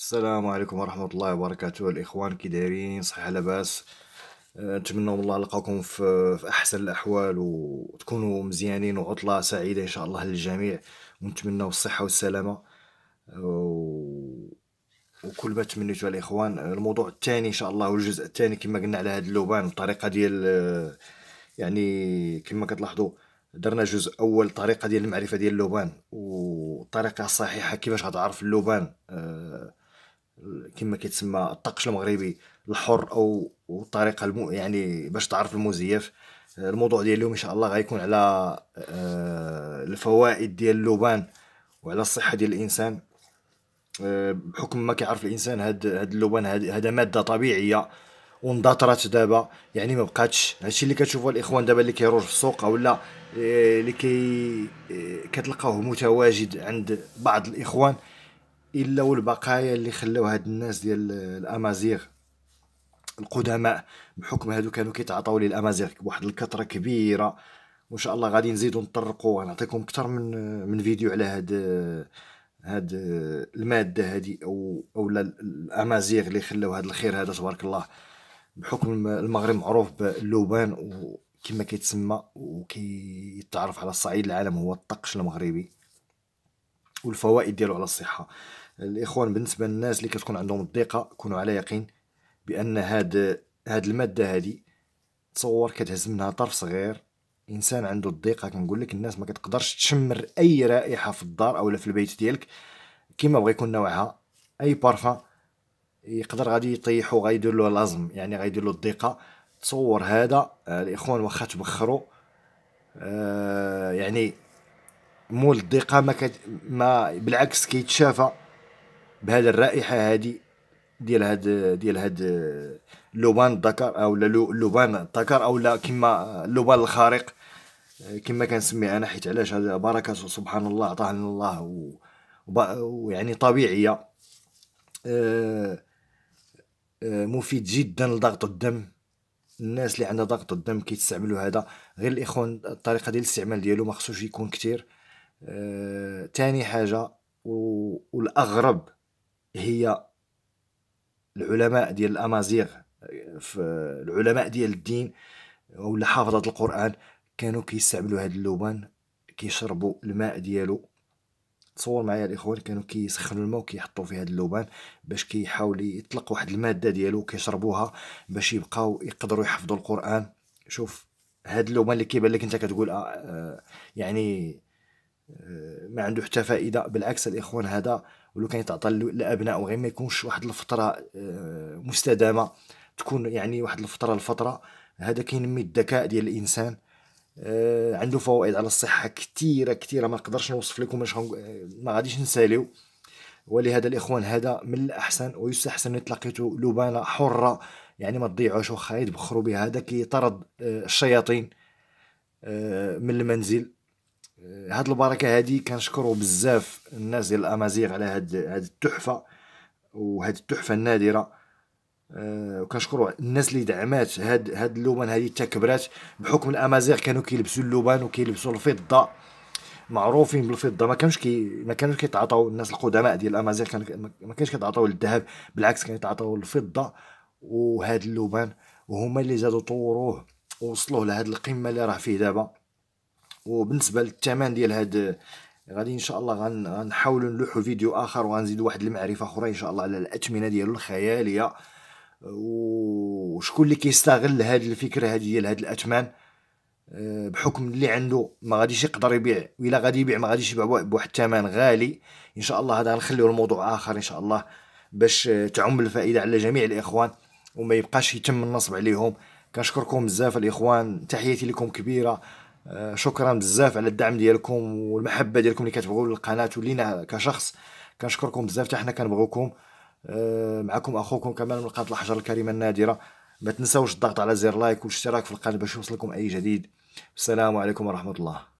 السلام عليكم ورحمة الله وبركاته الإخوان كي دايرين صحيح لاباس آه، نتمنى الله نلقاكم في, في أحسن الأحوال وتكونوا مزيانين وعطلة سعيدة إن شاء الله للجميع ونتمنى الصحة والسلامة و... وكل ما تمنيتو الإخوان الموضوع الثاني إن شاء الله والجزء الثاني كما قلنا على هاد اللبان الطريقة ديال يعني كما كتلاحظوا درنا جزء اول طريقه ديال المعرفه ديال اللبان والطريقه الصحيحه كيفاش غتعرف اللبان آه، كما كيتسمى الطقش المغربي الحر او الطريقه المو يعني باش تعرف المزيف الموضوع ديال اليوم ان شاء الله غيكون على آه، الفوائد ديال اللبان وعلى الصحه ديال الانسان آه، بحكم ما كيعرف الانسان هاد هاد اللبان هذا ماده طبيعيه وندطرات دابا يعني ما بقاتش هادشي اللي كتشوفوا الاخوان دابا اللي كيروج في السوق اولا آه، اللي كي كتلقاوه متواجد عند بعض الاخوان الا والبقايا اللي خلاو هاد الناس ديال الامازيغ القدماء بحكم هادو كانوا كيتعطاو للامازيغ الامازيغ بواحد الكثره كبيره وان شاء الله غادي نزيدو نطرقوا غنعطيكم اكثر من من فيديو على هاد هاد الماده هادي او اولا الامازيغ اللي خلاو هاد الخير هذا تبارك الله بحكم المغرب معروف باللوبان وكما كيتسمى وكيتعرف على الصعيد العالم هو الطقش المغربي والفوائد ديالو على الصحه الاخوان بالنسبه للناس اللي كتكون عندهم الضيقه كونوا على يقين بان هاد هاد الماده هادي تصور كتهز منها طرف صغير انسان عنده الضيقه كنقول لك الناس ما كتقدرش تشمر اي رائحه في الدار أو في البيت ديالك كيما بغى يكون نوعها اي بارفان يقدر غادي يطيحو غيدير له لازم يعني غيدير له الضيقه تصور هذا آه، الاخوان واخا تبخروا آه يعني مول الضيقه ما, كت... ما بالعكس كيتشافى بهاد الرائحه هادي ديال هاد ديال هاد اللبان الذكر او اللبان الذكر او لا كما لوبان الخارق كما كنسمي انا حيت علاش هذا بركه سبحان الله عطاه لنا الله و... ويعني طبيعيه آه، آه، مفيد جدا لضغط الدم الناس اللي عندها ضغط الدم كيستعملوا هذا غير الاخوان الطريقه ديال الاستعمال ديالو ما خصوش يكون كثير آه، تاني حاجة والأغرب هي العلماء ديال الأمازيغ في العلماء ديال الدين ولا حافظة القرآن كانوا كيستعملوا هاد اللبان كيشربوا الماء ديالو تصور معايا الاخوان كانوا كيسخنوا الماء وكيحطوا في هاد اللبان باش كيحاول يطلق واحد الماده ديالو كيشربوها باش يبقاو يقدروا يحفظوا القران شوف هاد اللبان اللي كيبان لك انت كتقول آه, آه، يعني آه، ما عنده حتى فائده بالعكس الاخوان هذا ولو كان يتعطى للابناء غير ما يكونش واحد الفتره آه، مستدامه تكون يعني واحد الفتره الفتره هذا كينمي الذكاء ديال الانسان آه، عنده فوائد على الصحه كثيره كثيره ما نقدرش نوصف لكم اش ما غاديش نساليو ولهذا الاخوان هذا من الاحسن ويستحسن تلاقيتو لبانه حره يعني ما تضيعوش واخا يدبخروا بها هذا كيطرد الشياطين من المنزل آه، هاد البركه هادي كنشكروا بزاف الناس ديال الامازيغ على هاد هاد التحفه وهاد التحفه النادره أه وكنشكروا الناس اللي دعمات هاد هاد اللبن هادي حتى كبرات بحكم الامازيغ كانوا كيلبسوا اللبن وكيلبسوا الفضه معروفين بالفضه ما كانوش كي ما كانوش كيتعاطاو الناس القدماء ديال الامازيغ كان ما كانش كيتعاطاو للذهب بالعكس كانوا يتعاطاو الفضه وهاد اللبن وهما اللي زادوا طوروه ووصلوه لهاد القمه اللي راه فيه دابا وبالنسبه للثمن ديال هاد غادي ان شاء الله غنحاولوا نلوحوا فيديو اخر وغنزيدوا واحد المعرفه اخرى ان شاء الله على الاثمنه ديالو الخياليه وشكون اللي كيستغل هاد الفكره هادي ديال هاد الاثمان آه، بحكم اللي عنده ما غاديش يقدر يبيع الا غادي يبيع ما غاديش يبيع بواحد الثمن غالي ان شاء الله هذا غنخليو الموضوع اخر ان شاء الله باش آه، تعم الفائده على جميع الاخوان وما يبقاش يتم النصب عليهم كنشكركم بزاف الاخوان تحياتي لكم كبيره آه، شكرا بزاف على الدعم ديالكم والمحبه ديالكم اللي كتبغوا للقناه ولينا كشخص كنشكركم بزاف حتى حنا كنبغوكم آه، معكم اخوكم كمان من قناه الحجر الكريمه النادره ما تنساوش الضغط على زر لايك والاشتراك في القناه باش يوصلكم اي جديد السلام عليكم ورحمه الله